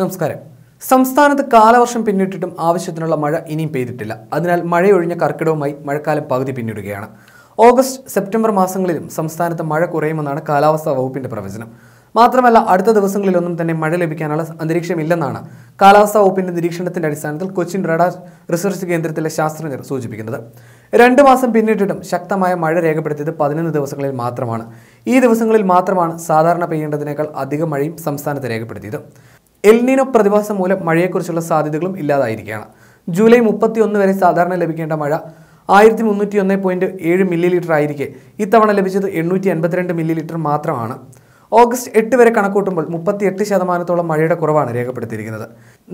നമസ്കാരം സംസ്ഥാനത്ത് കാലവർഷം പിന്നിട്ടിട്ടും ആവശ്യത്തിനുള്ള മഴ ഇനിയും പെയ്തിട്ടില്ല അതിനാൽ മഴയൊഴിഞ്ഞ കർക്കിടവുമായി മഴക്കാലം പകുതി പിന്നിടുകയാണ് ഓഗസ്റ്റ് സെപ്റ്റംബർ മാസങ്ങളിലും സംസ്ഥാനത്ത് മഴ കുറയുമെന്നാണ് കാലാവസ്ഥാ വകുപ്പിന്റെ പ്രവചനം മാത്രമല്ല അടുത്ത ദിവസങ്ങളിലൊന്നും തന്നെ മഴ ലഭിക്കാനുള്ള അന്തരീക്ഷമില്ലെന്നാണ് കാലാവസ്ഥാ വകുപ്പിന്റെ നിരീക്ഷണത്തിന്റെ അടിസ്ഥാനത്തിൽ കൊച്ചിൻ റഡാർ റിസർച്ച് കേന്ദ്രത്തിലെ ശാസ്ത്രജ്ഞർ സൂചിപ്പിക്കുന്നത് രണ്ട് മാസം പിന്നിട്ടിട്ടും ശക്തമായ മഴ രേഖപ്പെടുത്തിയത് പതിനൊന്ന് ദിവസങ്ങളിൽ മാത്രമാണ് ഈ ദിവസങ്ങളിൽ മാത്രമാണ് സാധാരണ പെയ്യേണ്ടതിനേക്കാൾ അധികം മഴയും സംസ്ഥാനത്ത് രേഖപ്പെടുത്തിയത് എൽനിനോ പ്രതിഭാസം മൂലം മഴയെക്കുറിച്ചുള്ള സാധ്യതകളും ഇല്ലാതായിരിക്കുകയാണ് ജൂലൈ മുപ്പത്തിയൊന്ന് വരെ സാധാരണ ലഭിക്കേണ്ട മഴ ആയിരത്തി മുന്നൂറ്റി ഒന്ന് പോയിന്റ് ഏഴ് മില്ലി ലിറ്റർ ആയിരിക്കെ ഇത്തവണ ലഭിച്ചത് എണ്ണൂറ്റി എൺപത്തിരണ്ട് മില്ലി ലിറ്റർ മാത്രമാണ് ഓഗസ്റ്റ് എട്ട് വരെ കണക്കൂട്ടുമ്പോൾ എട്ട് ശതമാനത്തോളം മഴയുടെ കുറവാണ് രേഖപ്പെടുത്തിയിരിക്കുന്നത്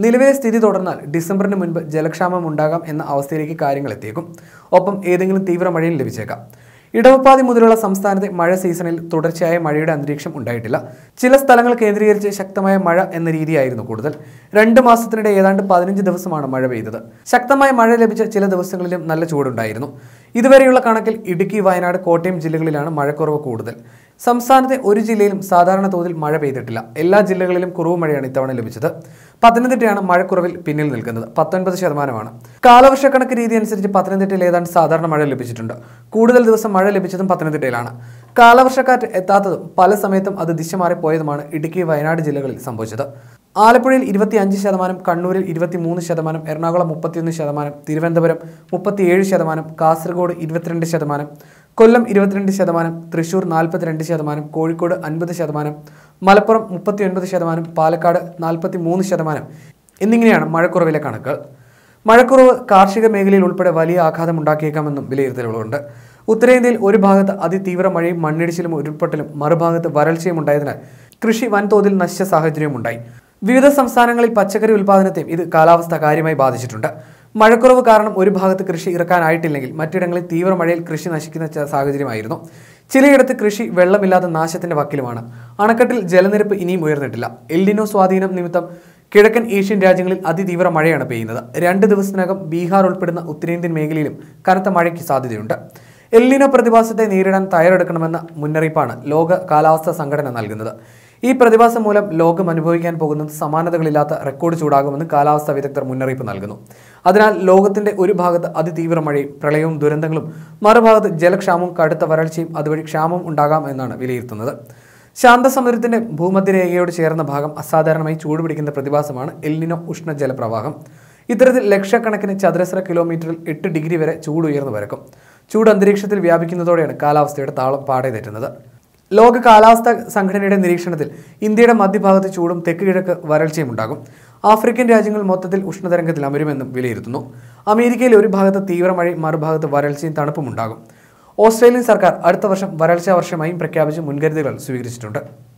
നിലവിലെ സ്ഥിതി തുടർന്നാൽ ഡിസംബറിന് മുൻപ് ജലക്ഷാമം ഉണ്ടാകാം എന്ന അവസ്ഥയിലേക്ക് കാര്യങ്ങൾ എത്തിയേക്കും ഒപ്പം ഏതെങ്കിലും തീവ്ര മഴയും ലഭിച്ചേക്കാം ഇടവപ്പാതി മുതലുള്ള സംസ്ഥാനത്തെ മഴ സീസണിൽ തുടർച്ചയായ മഴയുടെ അന്തരീക്ഷം ഉണ്ടായിട്ടില്ല ചില സ്ഥലങ്ങൾ കേന്ദ്രീകരിച്ച് ശക്തമായ മഴ എന്ന രീതിയായിരുന്നു കൂടുതൽ രണ്ട് മാസത്തിനിടെ ഏതാണ്ട് പതിനഞ്ച് ദിവസമാണ് മഴ പെയ്തത് ശക്തമായ മഴ ലഭിച്ച ചില ദിവസങ്ങളിലും നല്ല ചൂടുണ്ടായിരുന്നു ഇതുവരെയുള്ള കണക്കിൽ ഇടുക്കി വയനാട് കോട്ടയം ജില്ലകളിലാണ് മഴക്കുറവ് കൂടുതൽ സംസ്ഥാനത്തെ ഒരു ജില്ലയിലും സാധാരണ തോതിൽ മഴ പെയ്തിട്ടില്ല എല്ലാ ജില്ലകളിലും കുറവ് മഴയാണ് ഇത്തവണ ലഭിച്ചത് പത്തനംതിട്ടയാണ് മഴക്കുറവിൽ പിന്നിൽ നിൽക്കുന്നത് പത്തൊൻപത് ശതമാനമാണ് കാലവർഷക്കണക്ക് രീതി അനുസരിച്ച് പത്തനംതിട്ടയിൽ ഏതാണ്ട് സാധാരണ മഴ ലഭിച്ചിട്ടുണ്ട് കൂടുതൽ ദിവസം മഴ ലഭിച്ചതും പത്തനംതിട്ടയിലാണ് കാലവർഷക്കാറ്റ് എത്താത്തതും പല സമയത്തും അത് ദിശ മാറിപ്പോയതുമാണ് ഇടുക്കി വയനാട് ജില്ലകളിൽ സംഭവിച്ചത് ആലപ്പുഴയിൽ ഇരുപത്തി അഞ്ച് ശതമാനം കണ്ണൂരിൽ ഇരുപത്തി മൂന്ന് ശതമാനം എറണാകുളം മുപ്പത്തിയൊന്ന് ശതമാനം തിരുവനന്തപുരം മുപ്പത്തിയേഴ് ശതമാനം കാസർഗോഡ് ഇരുപത്തിരണ്ട് ശതമാനം കൊല്ലം ഇരുപത്തിരണ്ട് ശതമാനം തൃശൂർ നാൽപ്പത്തിരണ്ട് ശതമാനം കോഴിക്കോട് അൻപത് ശതമാനം മലപ്പുറം മുപ്പത്തിയൊൻപത് ശതമാനം പാലക്കാട് നാൽപ്പത്തി മൂന്ന് ശതമാനം എന്നിങ്ങനെയാണ് മഴക്കുറവിലെ കണക്ക് മഴക്കുറവ് കാർഷിക മേഖലയിൽ ഉൾപ്പെടെ വലിയ ആഘാതമുണ്ടാക്കിയേക്കാമെന്നും വിലയിരുത്തലുകളുണ്ട് ഉത്തരേന്ത്യയിൽ ഒരു ഭാഗത്ത് അതിതീവ്ര മഴയും മണ്ണിടിച്ചിലും ഉരുൾപൊട്ടലും മറുഭാഗത്ത് വരൾച്ചയും ഉണ്ടായതിനാൽ കൃഷി വൻതോതിൽ നശിച്ച സാഹചര്യമുണ്ടായി വിവിധ സംസ്ഥാനങ്ങളിൽ പച്ചക്കറി ഉൽപ്പാദനത്തെയും ഇത് കാലാവസ്ഥ കാര്യമായി ബാധിച്ചിട്ടുണ്ട് മഴക്കുറവ് കാരണം ഒരു ഭാഗത്ത് കൃഷി ഇറക്കാനായിട്ടില്ലെങ്കിൽ മറ്റിടങ്ങളിൽ തീവ്ര മഴയിൽ കൃഷി നശിക്കുന്ന സാഹചര്യമായിരുന്നു ചിലയിടത്ത് കൃഷി വെള്ളമില്ലാത്ത നാശത്തിന്റെ വക്കിലുമാണ് അണക്കെട്ടിൽ ജലനിരപ്പ് ഇനിയും ഉയർന്നിട്ടില്ല എൽഡിനോ സ്വാധീനം നിമിത്തം കിഴക്കൻ ഏഷ്യൻ രാജ്യങ്ങളിൽ അതിതീവ്ര മഴയാണ് പെയ്യുന്നത് രണ്ട് ദിവസത്തിനകം ബീഹാർ ഉൾപ്പെടുന്ന ഉത്തരേന്ത്യൻ മേഖലയിലും കനത്ത മഴയ്ക്ക് സാധ്യതയുണ്ട് എല്ലിനോ പ്രതിഭാസത്തെ നേരിടാൻ തയ്യാറെടുക്കണമെന്ന മുന്നറിയിപ്പാണ് ലോക കാലാവസ്ഥാ സംഘടന നൽകുന്നത് ഈ പ്രതിഭാസം മൂലം ലോകം അനുഭവിക്കാൻ പോകുന്നത് സമാനതകളില്ലാത്ത റെക്കോർഡ് ചൂടാകുമെന്ന് കാലാവസ്ഥാ വിദഗ്ധർ മുന്നറിയിപ്പ് നൽകുന്നു അതിനാൽ ലോകത്തിന്റെ ഒരു ഭാഗത്ത് അതിതീവ്ര മഴയും പ്രളയവും ദുരന്തങ്ങളും മറുഭാഗത്ത് ജലക്ഷാമവും കടുത്ത വരൾച്ചയും അതുവഴി ക്ഷാമം ഉണ്ടാകാം എന്നാണ് വിലയിരുത്തുന്നത് ശാന്തസമുദ്രത്തിന്റെ ഭൂമധ്യരേഖയോട് ചേർന്ന ഭാഗം അസാധാരണമായി ചൂടുപിടിക്കുന്ന പ്രതിഭാസമാണ് എൽനിനോ ഉഷ്ണ ജലപ്രവാഹം ഇത്തരത്തിൽ ലക്ഷക്കണക്കിന് ചതുരശ്ര കിലോമീറ്ററിൽ എട്ട് ഡിഗ്രി വരെ ചൂട് ഉയർന്നു വരക്കും ചൂട് അന്തരീക്ഷത്തിൽ വ്യാപിക്കുന്നതോടെയാണ് കാലാവസ്ഥയുടെ താളം പാടെ തെറ്റുന്നത് ലോക കാലാവസ്ഥ സംഘടനയുടെ നിരീക്ഷണത്തിൽ ഇന്ത്യയുടെ മധ്യഭാഗത്ത് ചൂടും തെക്ക് കിഴക്ക് വരൾച്ചയും ഉണ്ടാകും ആഫ്രിക്കൻ രാജ്യങ്ങൾ മൊത്തത്തിൽ ഉഷ്ണതരംഗത്തിൽ അമരുമെന്നും വിലയിരുത്തുന്നു അമേരിക്കയിൽ ഒരു ഭാഗത്ത് തീവ്രമഴയും മറുഭാഗത്ത് വരൾച്ചയും തണുപ്പും ഉണ്ടാകും ഓസ്ട്രേലിയൻ സർക്കാർ അടുത്ത വർഷം വരൾച്ചാ വർഷമായും പ്രഖ്യാപിച്ച് മുൻകരുതലുകൾ സ്വീകരിച്ചിട്ടുണ്ട്